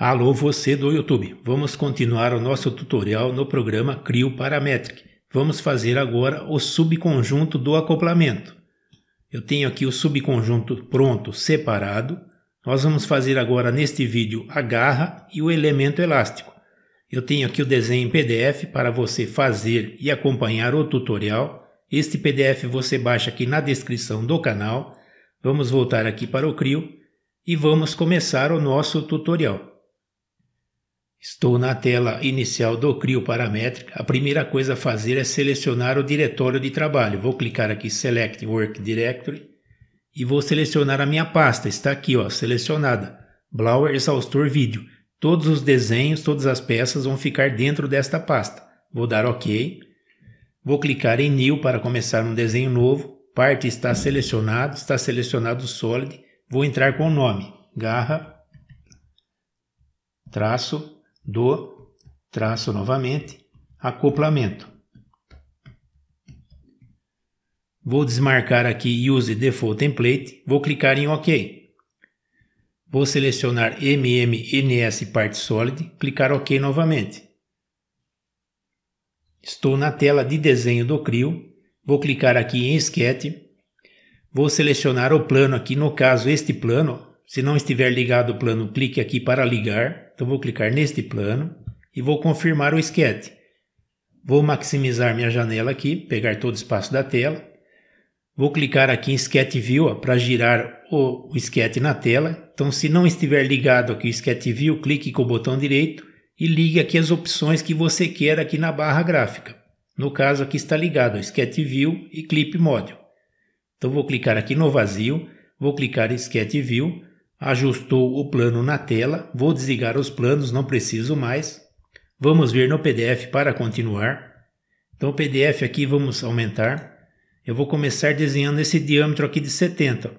Alô você do YouTube, vamos continuar o nosso tutorial no programa CRIO Parametric. Vamos fazer agora o subconjunto do acoplamento. Eu tenho aqui o subconjunto pronto separado. Nós vamos fazer agora neste vídeo a garra e o elemento elástico. Eu tenho aqui o desenho em PDF para você fazer e acompanhar o tutorial. Este PDF você baixa aqui na descrição do canal. Vamos voltar aqui para o CRIO e vamos começar o nosso tutorial. Estou na tela inicial do CRIO Paramétrica. A primeira coisa a fazer é selecionar o diretório de trabalho. Vou clicar aqui Select Work Directory e vou selecionar a minha pasta. Está aqui, ó, selecionada. Blower Exaustor Vídeo. Todos os desenhos, todas as peças vão ficar dentro desta pasta. Vou dar OK. Vou clicar em New para começar um desenho novo. Parte está selecionado, está selecionado o Solid. Vou entrar com o nome. Garra, traço, do traço novamente, acoplamento. Vou desmarcar aqui Use Default Template, vou clicar em OK. Vou selecionar MMNS Part Solid, clicar OK novamente. Estou na tela de desenho do CRIO, vou clicar aqui em Sketch, vou selecionar o plano aqui, no caso este plano, se não estiver ligado o plano, clique aqui para ligar. Então vou clicar neste plano e vou confirmar o sketch. Vou maximizar minha janela aqui, pegar todo o espaço da tela. Vou clicar aqui em Sketch View para girar o, o sketch na tela. Então se não estiver ligado aqui o Sketch View, clique com o botão direito e ligue aqui as opções que você quer aqui na barra gráfica. No caso aqui está ligado Sketch View e Clip Model. Então vou clicar aqui no vazio, vou clicar em Sketch View, Ajustou o plano na tela. Vou desligar os planos, não preciso mais. Vamos ver no PDF para continuar. Então o PDF aqui vamos aumentar. Eu vou começar desenhando esse diâmetro aqui de 70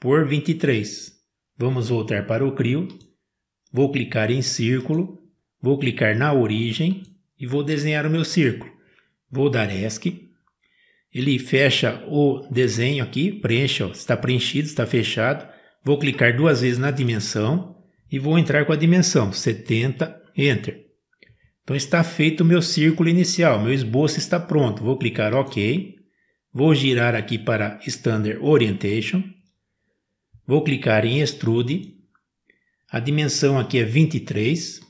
por 23. Vamos voltar para o CRIO. Vou clicar em círculo. Vou clicar na origem e vou desenhar o meu círculo. Vou dar ESC. Ele fecha o desenho aqui, Preencha. ó, está preenchido, está fechado. Vou clicar duas vezes na dimensão e vou entrar com a dimensão 70, Enter. Então está feito o meu círculo inicial, meu esboço está pronto. Vou clicar OK. Vou girar aqui para Standard Orientation. Vou clicar em Extrude. A dimensão aqui é 23.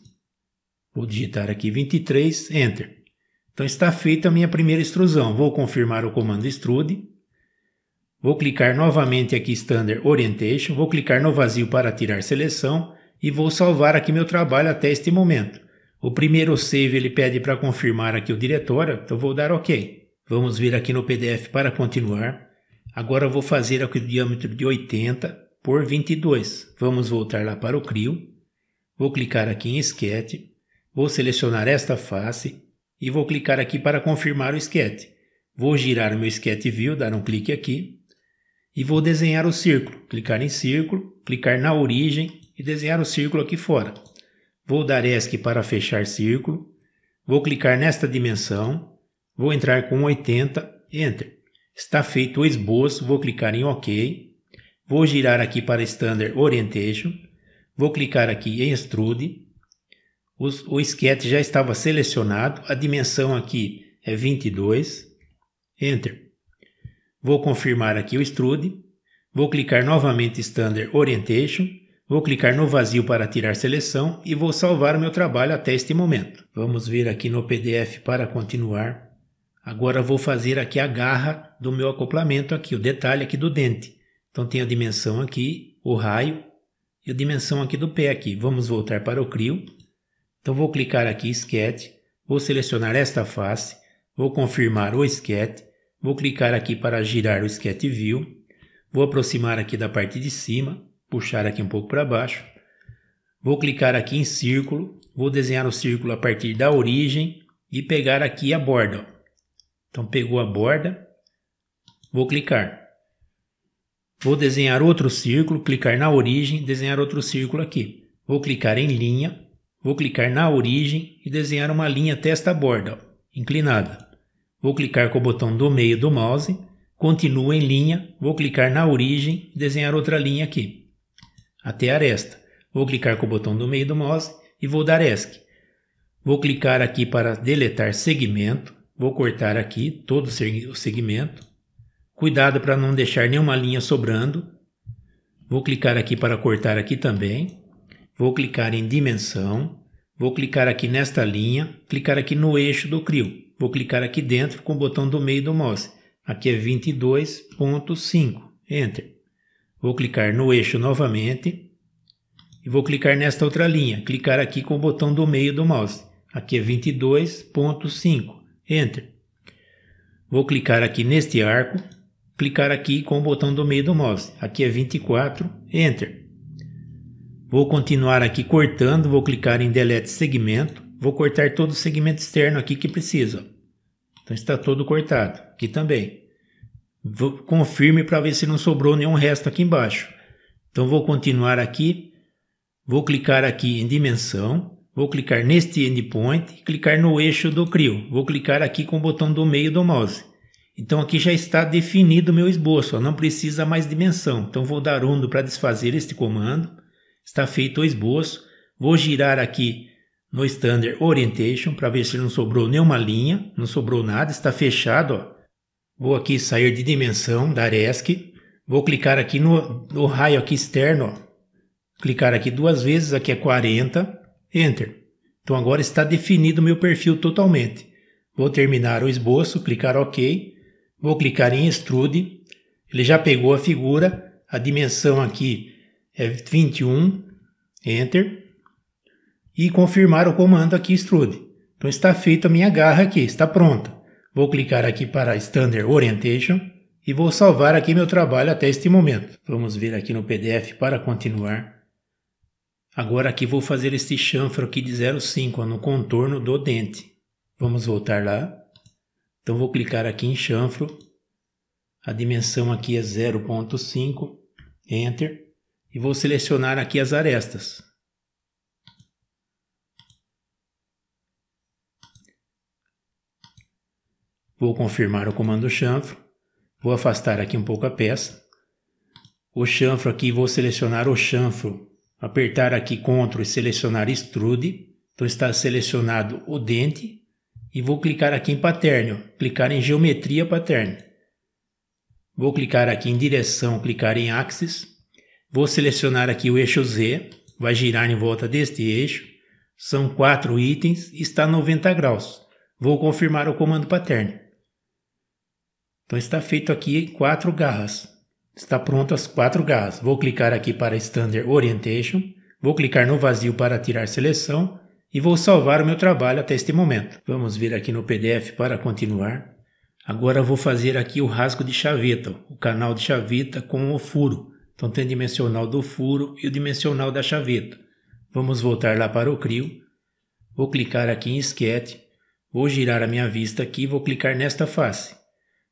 Vou digitar aqui 23, Enter. Então está feita a minha primeira extrusão. Vou confirmar o comando Extrude. Vou clicar novamente aqui Standard Orientation, vou clicar no vazio para tirar seleção e vou salvar aqui meu trabalho até este momento. O primeiro save ele pede para confirmar aqui o diretório, então vou dar OK. Vamos vir aqui no PDF para continuar. Agora eu vou fazer aqui o diâmetro de 80 por 22. Vamos voltar lá para o CRIO. Vou clicar aqui em Sketch. Vou selecionar esta face e vou clicar aqui para confirmar o sketch. Vou girar o meu sketch view, dar um clique aqui e vou desenhar o círculo. Clicar em círculo, clicar na origem e desenhar o círculo aqui fora. Vou dar ESC para fechar círculo, vou clicar nesta dimensão, vou entrar com 80, Enter. Está feito o esboço, vou clicar em OK, vou girar aqui para Standard Orientation, vou clicar aqui em Extrude, o, o sketch já estava selecionado, a dimensão aqui é 22, Enter. Vou confirmar aqui o Extrude. Vou clicar novamente Standard Orientation. Vou clicar no vazio para tirar seleção e vou salvar o meu trabalho até este momento. Vamos vir aqui no PDF para continuar. Agora vou fazer aqui a garra do meu acoplamento aqui, o detalhe aqui do dente. Então tem a dimensão aqui, o raio e a dimensão aqui do pé aqui. Vamos voltar para o CRIO. Então vou clicar aqui Sketch, vou selecionar esta face, vou confirmar o Sketch, Vou clicar aqui para girar o Sketch View. Vou aproximar aqui da parte de cima, puxar aqui um pouco para baixo. Vou clicar aqui em círculo, vou desenhar o círculo a partir da origem e pegar aqui a borda. Então pegou a borda, vou clicar. Vou desenhar outro círculo, clicar na origem, desenhar outro círculo aqui. Vou clicar em linha, vou clicar na origem e desenhar uma linha testa-borda, inclinada. Vou clicar com o botão do meio do mouse, continuo em linha, vou clicar na origem e desenhar outra linha aqui, até a aresta. Vou clicar com o botão do meio do mouse e vou dar ESC. Vou clicar aqui para deletar segmento, vou cortar aqui todo o segmento. Cuidado para não deixar nenhuma linha sobrando. Vou clicar aqui para cortar aqui também. Vou clicar em dimensão, vou clicar aqui nesta linha, clicar aqui no eixo do CRIO. Vou clicar aqui dentro com o botão do meio do mouse. Aqui é 22.5. Enter. Vou clicar no eixo novamente. E vou clicar nesta outra linha. Clicar aqui com o botão do meio do mouse. Aqui é 22.5. Enter. Vou clicar aqui neste arco. Clicar aqui com o botão do meio do mouse. Aqui é 24. Enter. Vou continuar aqui cortando. Vou clicar em Delete Segmento vou cortar todo o segmento externo aqui que precisa. Então está todo cortado. Aqui também. Vou, confirme para ver se não sobrou nenhum resto aqui embaixo. Então vou continuar aqui. Vou clicar aqui em dimensão. Vou clicar neste endpoint. Clicar no eixo do CRIO. Vou clicar aqui com o botão do meio do mouse. Então aqui já está definido o meu esboço. Ó, não precisa mais dimensão. Então vou dar undo para desfazer este comando. Está feito o esboço. Vou girar aqui no Standard Orientation para ver se não sobrou nenhuma linha, não sobrou nada, está fechado. Ó. Vou aqui sair de dimensão da RESC, vou clicar aqui no, no raio aqui externo, ó. clicar aqui duas vezes, aqui é 40, Enter. Então agora está definido o meu perfil totalmente. Vou terminar o esboço, clicar OK, vou clicar em Extrude, ele já pegou a figura, a dimensão aqui é 21, Enter e confirmar o comando aqui Extrude. Então está feita a minha garra aqui, está pronta. Vou clicar aqui para Standard Orientation e vou salvar aqui meu trabalho até este momento. Vamos vir aqui no PDF para continuar. Agora aqui vou fazer este chanfro aqui de 0,5 no contorno do dente. Vamos voltar lá. Então vou clicar aqui em chanfro. A dimensão aqui é 0.5. Enter. E vou selecionar aqui as arestas. Vou confirmar o comando chanfro. Vou afastar aqui um pouco a peça. O chanfro aqui, vou selecionar o chanfro. Apertar aqui CTRL e selecionar extrude. Então está selecionado o dente. E vou clicar aqui em paterno. Clicar em geometria paterno. Vou clicar aqui em direção, clicar em axis. Vou selecionar aqui o eixo Z. Vai girar em volta deste eixo. São quatro itens. Está 90 graus. Vou confirmar o comando paterno. Então está feito aqui quatro garras. Está pronto as quatro garras. Vou clicar aqui para Standard Orientation. Vou clicar no vazio para tirar seleção e vou salvar o meu trabalho até este momento. Vamos vir aqui no PDF para continuar. Agora vou fazer aqui o rasgo de chaveta, o canal de chaveta com o furo. Então tem o dimensional do furo e o dimensional da chaveta. Vamos voltar lá para o CRIO. Vou clicar aqui em Sketch. Vou girar a minha vista aqui e vou clicar nesta face.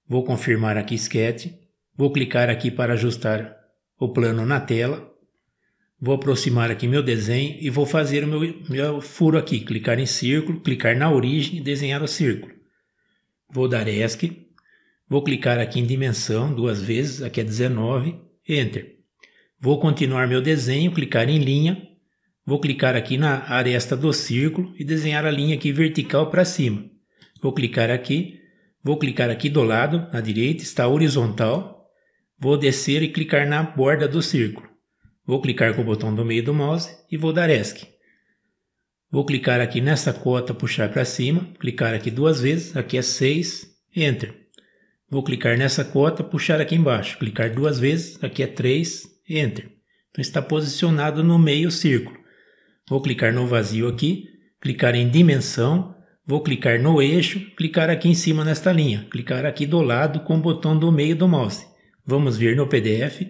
Vou confirmar aqui sketch, vou clicar aqui para ajustar o plano na tela, vou aproximar aqui meu desenho e vou fazer o meu, meu furo aqui, clicar em círculo, clicar na origem e desenhar o círculo. Vou dar ESC, Vou clicar aqui em dimensão duas vezes, aqui é 19, Enter. Vou continuar meu desenho, clicar em linha, vou clicar aqui na aresta do círculo e desenhar a linha aqui vertical para cima. Vou clicar aqui, Vou clicar aqui do lado, à direita, está horizontal. Vou descer e clicar na borda do círculo. Vou clicar com o botão do meio do mouse e vou dar ESC. Vou clicar aqui nessa cota, puxar para cima, clicar aqui duas vezes, aqui é 6, Enter. Vou clicar nessa cota, puxar aqui embaixo, clicar duas vezes, aqui é 3, Enter. Então está posicionado no meio círculo. Vou clicar no vazio aqui, clicar em dimensão, Vou clicar no eixo, clicar aqui em cima nesta linha, clicar aqui do lado com o botão do meio do mouse. Vamos vir no PDF.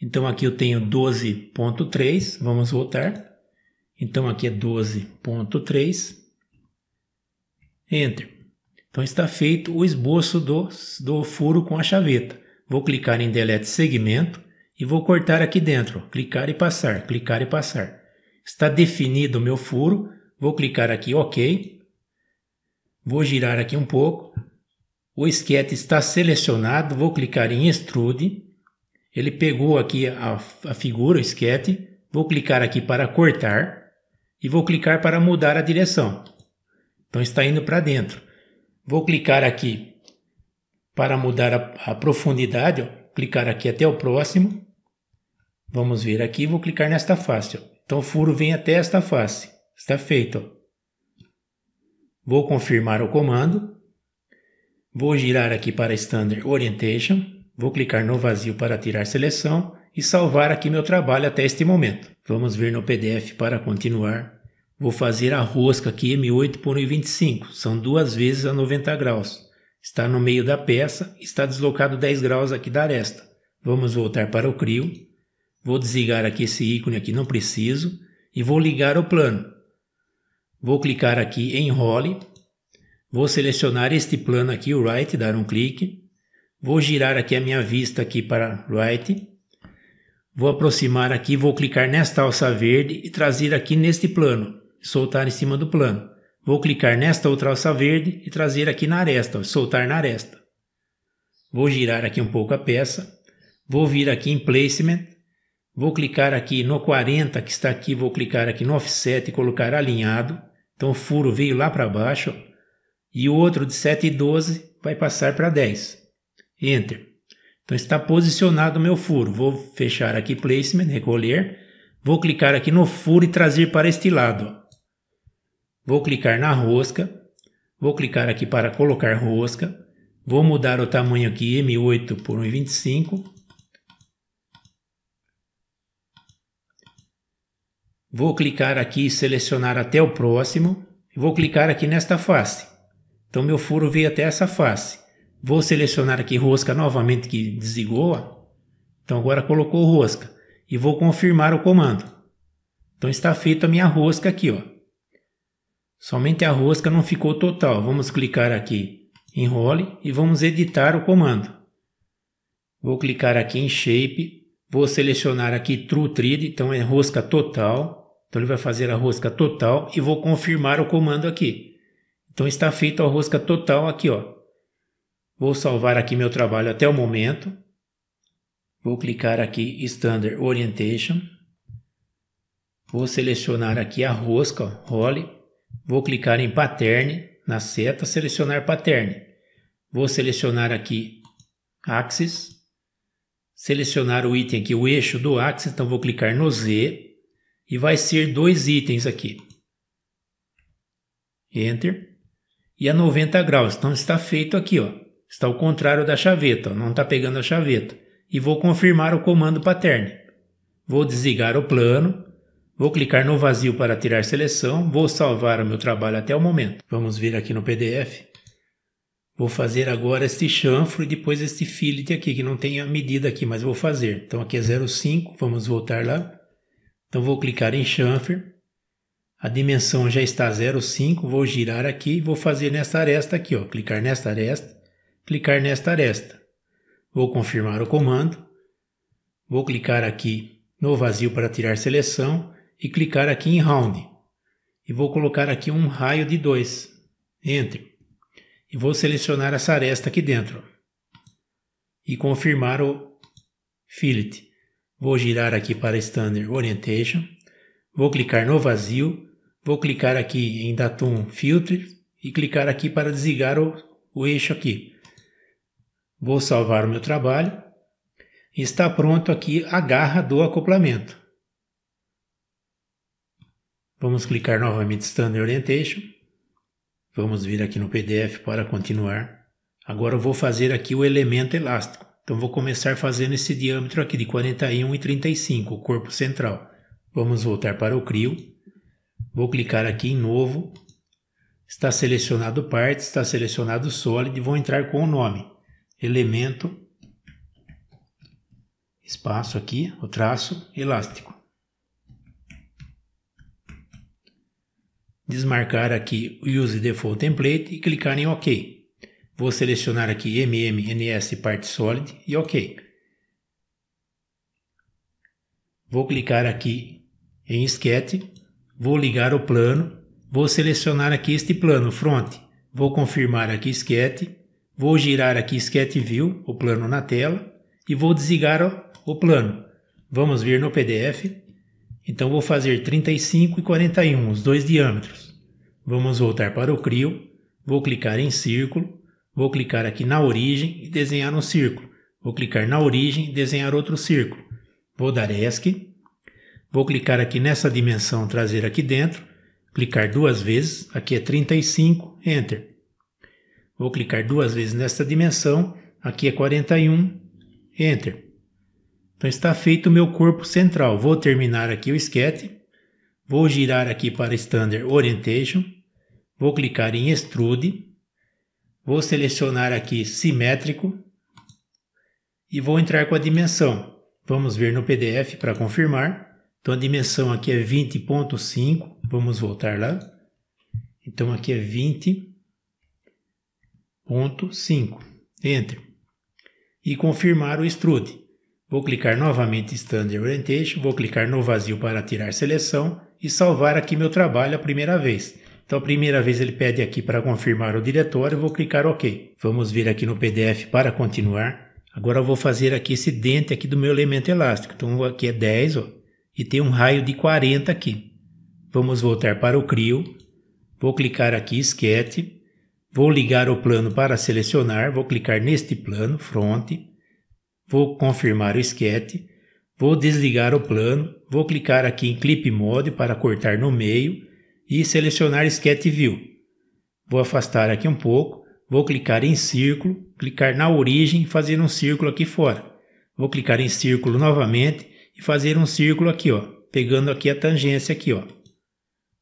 Então aqui eu tenho 12.3, vamos voltar. Então aqui é 12.3. Enter. Então está feito o esboço do, do furo com a chaveta. Vou clicar em Delete Segmento e vou cortar aqui dentro. Clicar e passar, clicar e passar. Está definido o meu furo. Vou clicar aqui OK. Vou girar aqui um pouco. O esquete está selecionado, vou clicar em Extrude. Ele pegou aqui a, a figura, o esquete. Vou clicar aqui para cortar e vou clicar para mudar a direção. Então está indo para dentro. Vou clicar aqui para mudar a, a profundidade, ó. clicar aqui até o próximo. Vamos ver aqui, vou clicar nesta face. Ó. Então o furo vem até esta face. Está feito. Ó. Vou confirmar o comando. Vou girar aqui para Standard Orientation. Vou clicar no vazio para tirar seleção e salvar aqui meu trabalho até este momento. Vamos ver no PDF para continuar. Vou fazer a rosca aqui M8 por 1,25. São duas vezes a 90 graus. Está no meio da peça, está deslocado 10 graus aqui da aresta. Vamos voltar para o CRIO. Vou desligar aqui esse ícone aqui, não preciso. E vou ligar o plano. Vou clicar aqui em Role, vou selecionar este plano aqui, o Right, dar um clique, vou girar aqui a minha vista aqui para Right, vou aproximar aqui, vou clicar nesta alça verde e trazer aqui neste plano, soltar em cima do plano. Vou clicar nesta outra alça verde e trazer aqui na aresta, soltar na aresta. Vou girar aqui um pouco a peça, vou vir aqui em Placement, Vou clicar aqui no 40 que está aqui, vou clicar aqui no offset e colocar alinhado. Então o furo veio lá para baixo e o outro de 7 e 12 vai passar para 10. Enter. Então está posicionado o meu furo. Vou fechar aqui Placement, recolher. Vou clicar aqui no furo e trazer para este lado. Vou clicar na rosca. Vou clicar aqui para colocar rosca. Vou mudar o tamanho aqui M8 por 1,25. Vou clicar aqui e selecionar até o próximo. Vou clicar aqui nesta face. Então meu furo veio até essa face. Vou selecionar aqui rosca novamente que desigou, Então agora colocou rosca. E vou confirmar o comando. Então está feita a minha rosca aqui. Ó. Somente a rosca não ficou total. Vamos clicar aqui em Role e vamos editar o comando. Vou clicar aqui em Shape. Vou selecionar aqui True Thread, então é rosca total. Então ele vai fazer a rosca total e vou confirmar o comando aqui. Então está feita a rosca total aqui, ó. Vou salvar aqui meu trabalho até o momento. Vou clicar aqui Standard Orientation. Vou selecionar aqui a rosca, ó, role. Vou clicar em Pattern, na seta, selecionar Pattern. Vou selecionar aqui Axis. Selecionar o item aqui, o eixo do Axis. Então vou clicar no Z e vai ser dois itens aqui. Enter. E a 90 graus. Então está feito aqui, ó. Está ao contrário da chaveta, ó. não está pegando a chaveta. E vou confirmar o comando pattern. Vou desligar o plano. Vou clicar no vazio para tirar seleção. Vou salvar o meu trabalho até o momento. Vamos vir aqui no PDF. Vou fazer agora este chanfro e depois este fillet aqui, que não tem a medida aqui, mas vou fazer. Então aqui é 0,5, vamos voltar lá. Então vou clicar em chanfer. A dimensão já está 0,5. Vou girar aqui e vou fazer nesta aresta aqui. Ó. Clicar nesta aresta, clicar nesta aresta. Vou confirmar o comando. Vou clicar aqui no vazio para tirar seleção e clicar aqui em Round. E vou colocar aqui um raio de 2. Entre. E vou selecionar essa aresta aqui dentro. Ó. E confirmar o fillet. Vou girar aqui para Standard Orientation. Vou clicar no vazio. Vou clicar aqui em Datum Filter e clicar aqui para desligar o, o eixo aqui. Vou salvar o meu trabalho. Está pronto aqui a garra do acoplamento. Vamos clicar novamente Standard Orientation. Vamos vir aqui no PDF para continuar. Agora eu vou fazer aqui o elemento elástico. Então vou começar fazendo esse diâmetro aqui de 41 e 35, o corpo central. Vamos voltar para o CRIO. Vou clicar aqui em novo. Está selecionado parte, está selecionado sólido e vou entrar com o nome. Elemento, espaço aqui, o traço, elástico. Desmarcar aqui o Use Default Template e clicar em OK. Vou selecionar aqui MMNS parte solid e OK. Vou clicar aqui em sketch, vou ligar o plano, vou selecionar aqui este plano front, vou confirmar aqui sketch, vou girar aqui sketch view, o plano na tela e vou desligar o, o plano. Vamos vir no PDF. Então vou fazer 35 e 41, os dois diâmetros. Vamos voltar para o CRIO, vou clicar em círculo, Vou clicar aqui na origem e desenhar um círculo. Vou clicar na origem e desenhar outro círculo. Vou dar ESC. Vou clicar aqui nessa dimensão trazer aqui dentro. Clicar duas vezes. Aqui é 35. Enter. Vou clicar duas vezes nesta dimensão. Aqui é 41. Enter. Então está feito o meu corpo central. Vou terminar aqui o sketch. Vou girar aqui para Standard Orientation. Vou clicar em Extrude. Vou selecionar aqui simétrico e vou entrar com a dimensão. Vamos ver no PDF para confirmar. Então a dimensão aqui é 20.5, vamos voltar lá. Então aqui é 20.5, enter. E confirmar o extrude. Vou clicar novamente em Standard Orientation, vou clicar no vazio para tirar seleção e salvar aqui meu trabalho a primeira vez. Então, a primeira vez ele pede aqui para confirmar o diretório, eu vou clicar OK. Vamos vir aqui no PDF para continuar. Agora eu vou fazer aqui esse dente aqui do meu elemento elástico. Então, aqui é 10 ó, e tem um raio de 40 aqui. Vamos voltar para o CRIO. Vou clicar aqui Sketch. Vou ligar o plano para selecionar. Vou clicar neste plano, Front. Vou confirmar o Sketch. Vou desligar o plano. Vou clicar aqui em Clip Mode para cortar no meio e selecionar Sketch View. Vou afastar aqui um pouco, vou clicar em círculo, clicar na origem e fazer um círculo aqui fora. Vou clicar em círculo novamente e fazer um círculo aqui, ó, pegando aqui a tangência aqui, ó.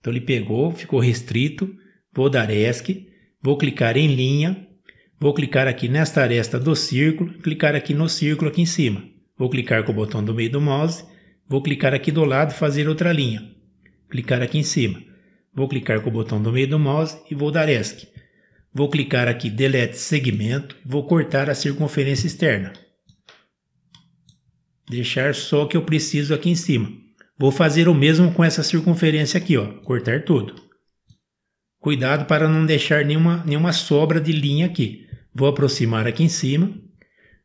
Então ele pegou, ficou restrito, vou dar ESC, vou clicar em linha, vou clicar aqui nesta aresta do círculo, clicar aqui no círculo aqui em cima. Vou clicar com o botão do meio do mouse, vou clicar aqui do lado fazer outra linha, clicar aqui em cima. Vou clicar com o botão do meio do mouse e vou dar ESC. Vou clicar aqui Delete Segmento e vou cortar a circunferência externa. Deixar só o que eu preciso aqui em cima. Vou fazer o mesmo com essa circunferência aqui, ó, cortar tudo. Cuidado para não deixar nenhuma, nenhuma sobra de linha aqui. Vou aproximar aqui em cima.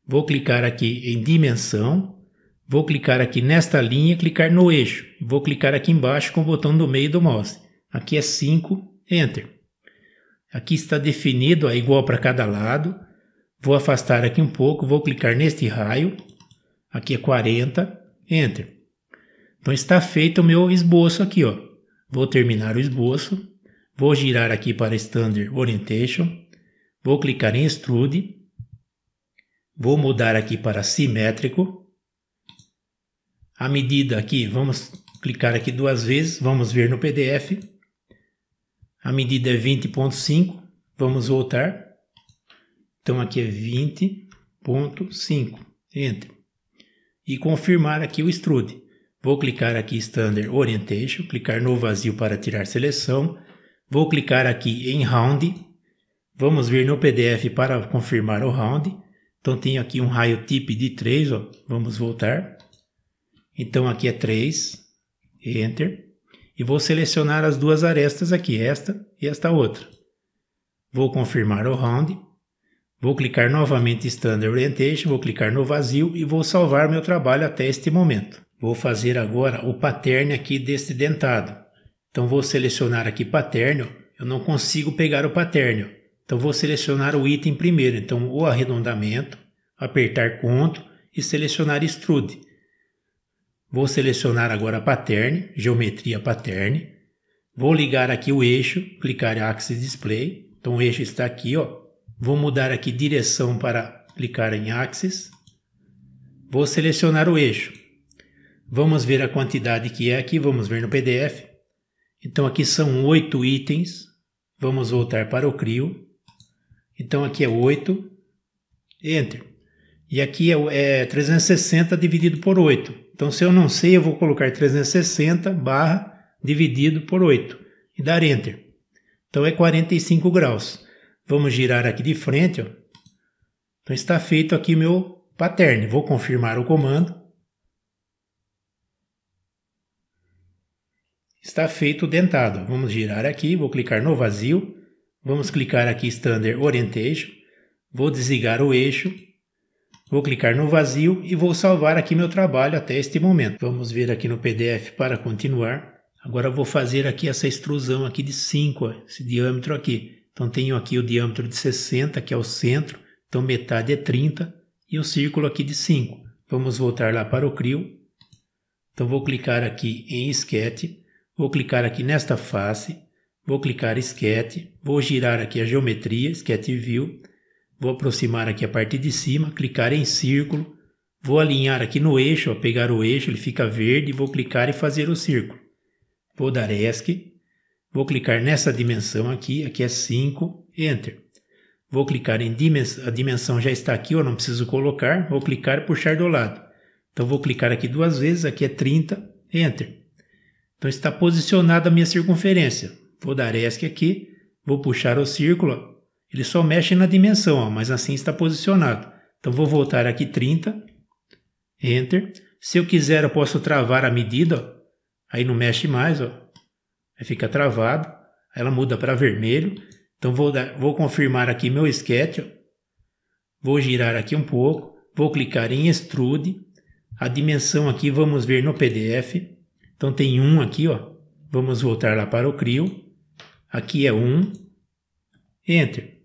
Vou clicar aqui em Dimensão. Vou clicar aqui nesta linha clicar no eixo. Vou clicar aqui embaixo com o botão do meio do mouse Aqui é 5, Enter. Aqui está definido igual para cada lado. Vou afastar aqui um pouco, vou clicar neste raio. Aqui é 40, Enter. Então está feito o meu esboço aqui, ó. Vou terminar o esboço. Vou girar aqui para Standard Orientation. Vou clicar em Extrude. Vou mudar aqui para Simétrico. A medida aqui, vamos clicar aqui duas vezes. Vamos ver no PDF a medida é 20.5, vamos voltar. Então aqui é 20.5, enter. E confirmar aqui o extrude. Vou clicar aqui Standard Orientation, clicar no vazio para tirar seleção. Vou clicar aqui em Round. Vamos vir no PDF para confirmar o Round. Então tenho aqui um raio tip de 3, ó. vamos voltar. Então aqui é 3, Enter e vou selecionar as duas arestas aqui, esta e esta outra. Vou confirmar o round, vou clicar novamente em Standard Orientation, vou clicar no vazio e vou salvar meu trabalho até este momento. Vou fazer agora o pattern aqui deste dentado. Então vou selecionar aqui pattern, eu não consigo pegar o pattern. Então vou selecionar o item primeiro, então o arredondamento, apertar CTRL e selecionar extrude. Vou selecionar agora a pattern, geometria pattern. Vou ligar aqui o eixo, clicar em Axis Display. Então o eixo está aqui, ó. Vou mudar aqui direção para clicar em Axis. Vou selecionar o eixo. Vamos ver a quantidade que é aqui, vamos ver no PDF. Então aqui são oito itens. Vamos voltar para o CRIO. Então aqui é 8, Enter. E aqui é, é 360 dividido por 8. Então, se eu não sei, eu vou colocar 360 barra dividido por 8 e dar Enter. Então, é 45 graus. Vamos girar aqui de frente. Ó. Então, está feito aqui meu pattern. Vou confirmar o comando. Está feito o dentado. Vamos girar aqui, vou clicar no vazio. Vamos clicar aqui Standard Orientation. Vou desligar o eixo Vou clicar no vazio e vou salvar aqui meu trabalho até este momento. Vamos ver aqui no PDF para continuar. Agora vou fazer aqui essa extrusão aqui de 5, esse diâmetro aqui. Então tenho aqui o diâmetro de 60, que é o centro, então metade é 30, e o círculo aqui de 5. Vamos voltar lá para o CRIO. Então vou clicar aqui em Sketch, vou clicar aqui nesta face, vou clicar Sketch, vou girar aqui a geometria, Sketch View, Vou aproximar aqui a parte de cima, clicar em círculo. Vou alinhar aqui no eixo, ó, pegar o eixo, ele fica verde. Vou clicar e fazer o círculo. Vou dar ESC. Vou clicar nessa dimensão aqui, aqui é 5, Enter. Vou clicar em dimensão, a dimensão já está aqui, eu não preciso colocar. Vou clicar e puxar do lado. Então vou clicar aqui duas vezes, aqui é 30, Enter. Então está posicionada a minha circunferência. Vou dar ESC aqui, vou puxar o círculo, ele só mexe na dimensão, ó, mas assim está posicionado. Então vou voltar aqui 30, Enter. Se eu quiser eu posso travar a medida, ó. aí não mexe mais, ó. aí fica travado, aí ela muda para vermelho. Então vou, dar, vou confirmar aqui meu sketch, ó. vou girar aqui um pouco, vou clicar em extrude, a dimensão aqui vamos ver no PDF, então tem um aqui, ó. vamos voltar lá para o CRIO, aqui é 1, um. Enter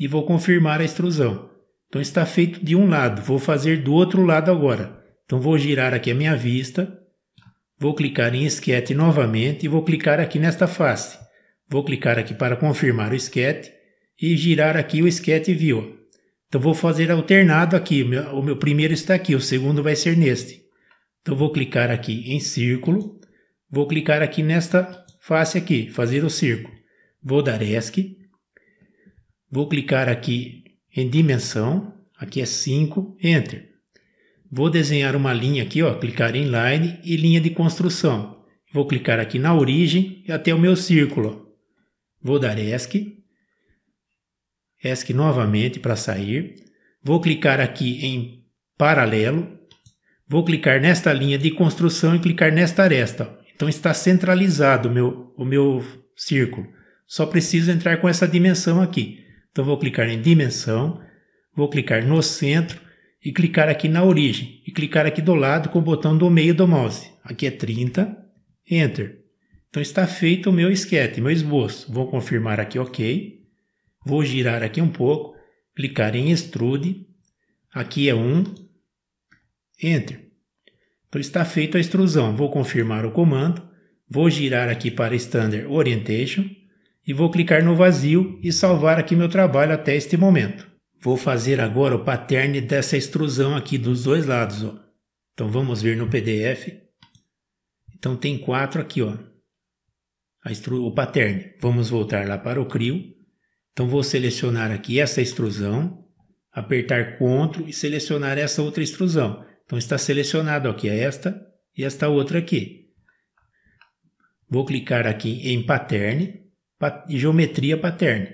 e vou confirmar a extrusão. Então está feito de um lado, vou fazer do outro lado agora. Então vou girar aqui a minha vista, vou clicar em esquete novamente e vou clicar aqui nesta face. Vou clicar aqui para confirmar o esquete e girar aqui o esquete view. Então vou fazer alternado aqui, o meu primeiro está aqui, o segundo vai ser neste. Então vou clicar aqui em círculo, vou clicar aqui nesta face aqui, fazer o círculo. Vou dar ESC, Vou clicar aqui em dimensão, aqui é 5, enter. Vou desenhar uma linha aqui, ó, clicar em line e linha de construção. Vou clicar aqui na origem e até o meu círculo. Vou dar ESC. ESC novamente para sair. Vou clicar aqui em paralelo. Vou clicar nesta linha de construção e clicar nesta aresta. Então está centralizado o meu, o meu círculo. Só preciso entrar com essa dimensão aqui. Então vou clicar em dimensão, vou clicar no centro e clicar aqui na origem e clicar aqui do lado com o botão do meio do mouse. Aqui é 30, enter. Então está feito o meu esquete, meu esboço. Vou confirmar aqui OK. Vou girar aqui um pouco, clicar em extrude. Aqui é 1, enter. Então está feita a extrusão. Vou confirmar o comando. Vou girar aqui para standard orientation e vou clicar no vazio e salvar aqui meu trabalho até este momento. Vou fazer agora o pattern dessa extrusão aqui dos dois lados. Ó. Então vamos ver no PDF. Então tem quatro aqui, ó. o pattern. Vamos voltar lá para o CRIO. Então vou selecionar aqui essa extrusão, apertar CTRL e selecionar essa outra extrusão. Então está selecionado aqui esta e esta outra aqui. Vou clicar aqui em pattern geometria paterna.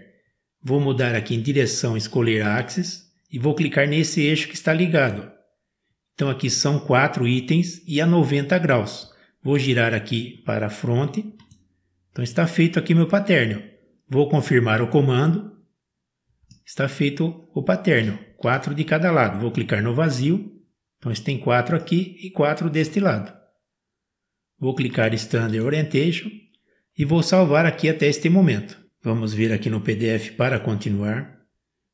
Vou mudar aqui em direção escolher axis e vou clicar nesse eixo que está ligado. Então aqui são quatro itens e a 90 graus. Vou girar aqui para a fronte. Então está feito aqui meu pattern. Vou confirmar o comando. Está feito o pattern. quatro de cada lado. Vou clicar no vazio. Então tem quatro aqui e quatro deste lado. Vou clicar Standard Orientation e vou salvar aqui até este momento. Vamos vir aqui no PDF para continuar.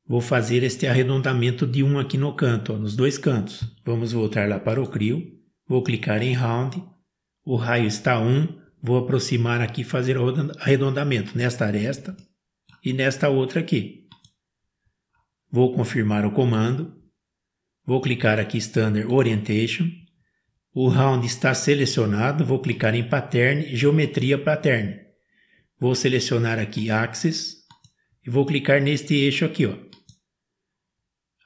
Vou fazer este arredondamento de 1 aqui no canto, ó, nos dois cantos. Vamos voltar lá para o CRIO. Vou clicar em Round. O raio está 1. Vou aproximar aqui e fazer o arredondamento nesta aresta e nesta outra aqui. Vou confirmar o comando. Vou clicar aqui Standard Orientation. O round está selecionado, vou clicar em Pattern, Geometria Pattern. Vou selecionar aqui Axis e vou clicar neste eixo aqui. Ó.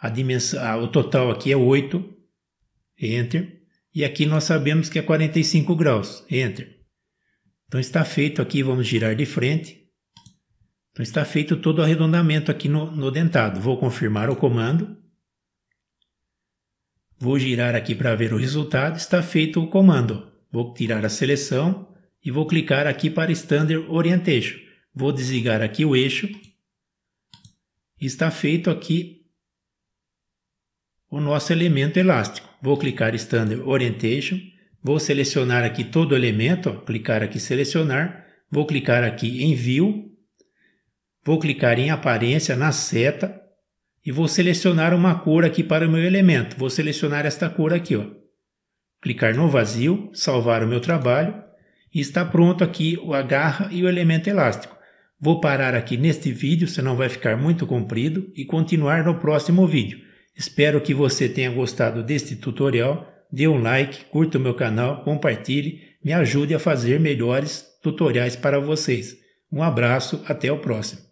A dimensão, o total aqui é 8, Enter. E aqui nós sabemos que é 45 graus, Enter. Então está feito aqui, vamos girar de frente. Então está feito todo o arredondamento aqui no, no dentado. Vou confirmar o comando. Vou girar aqui para ver o resultado. Está feito o comando. Vou tirar a seleção e vou clicar aqui para Standard Orientation. Vou desligar aqui o eixo. Está feito aqui o nosso elemento elástico. Vou clicar Standard Orientation. Vou selecionar aqui todo o elemento. Ó, clicar aqui Selecionar. Vou clicar aqui em View. Vou clicar em Aparência na seta e vou selecionar uma cor aqui para o meu elemento. Vou selecionar esta cor aqui. Ó. Clicar no vazio, salvar o meu trabalho e está pronto aqui a garra e o elemento elástico. Vou parar aqui neste vídeo, senão vai ficar muito comprido, e continuar no próximo vídeo. Espero que você tenha gostado deste tutorial. Dê um like, curta o meu canal, compartilhe, me ajude a fazer melhores tutoriais para vocês. Um abraço, até o próximo.